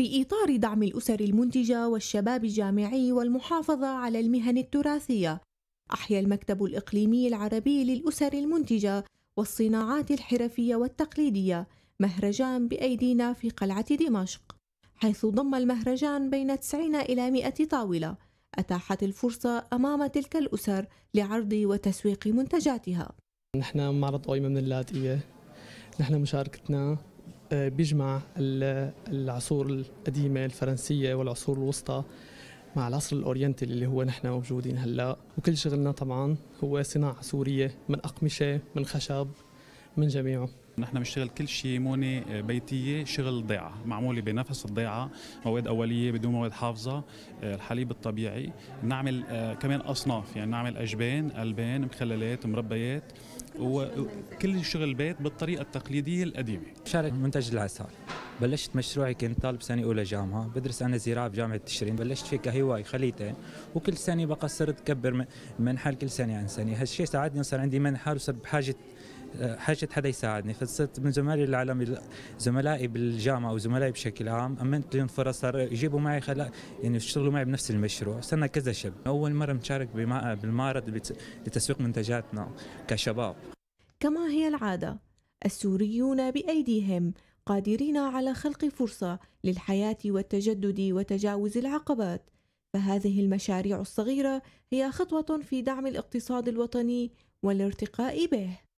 في إطار دعم الأسر المنتجة والشباب الجامعي والمحافظة على المهن التراثية أحيا المكتب الإقليمي العربي للأسر المنتجة والصناعات الحرفية والتقليدية مهرجان بأيدينا في قلعة دمشق حيث ضم المهرجان بين 90 إلى 100 طاولة أتاحت الفرصة أمام تلك الأسر لعرض وتسويق منتجاتها نحن معرض قوي من اللاتية نحن مشاركتنا آه، بيجمع العصور القديمة الفرنسية والعصور الوسطى مع العصر الأورينتي اللي هو نحن موجودين هلا وكل شغلنا طبعا هو صناعة سورية من أقمشة من خشب من جميعه نحن بنشتغل كل شيء مونه بيتيه شغل ضيعه معموله بنفس الضيعه مواد اوليه بدون مواد حافظه آه، الحليب الطبيعي بنعمل آه، كمان اصناف يعني نعمل اجبان البان مخللات مربيات وكل شغل البيت بالطريقه التقليديه القديمه شارك منتج العسل بلشت مشروعي كنت طالب سنه اولى جامعه بدرس انا زراعه بجامعه تشرين بلشت فيه كهوايه خليته وكل سنه بقى صرت كبر منحل كل سنه عن سنه هالشيء ساعدني صار عندي منحل وصرت بحاجه حاجة حدا يساعدني فصرت من زملائي العالم زملائي بالجامعة وزملائي بشكل عام أمنت لهم فرص يجيبوا معي خلا يعني يشتغلوا معي بنفس المشروع صرنا كذا شب أول مرة نشارك بالمعرض لتسويق منتجاتنا كشباب كما هي العادة السوريون بأيديهم قادرين على خلق فرصة للحياة والتجدد وتجاوز العقبات فهذه المشاريع الصغيرة هي خطوة في دعم الاقتصاد الوطني والارتقاء به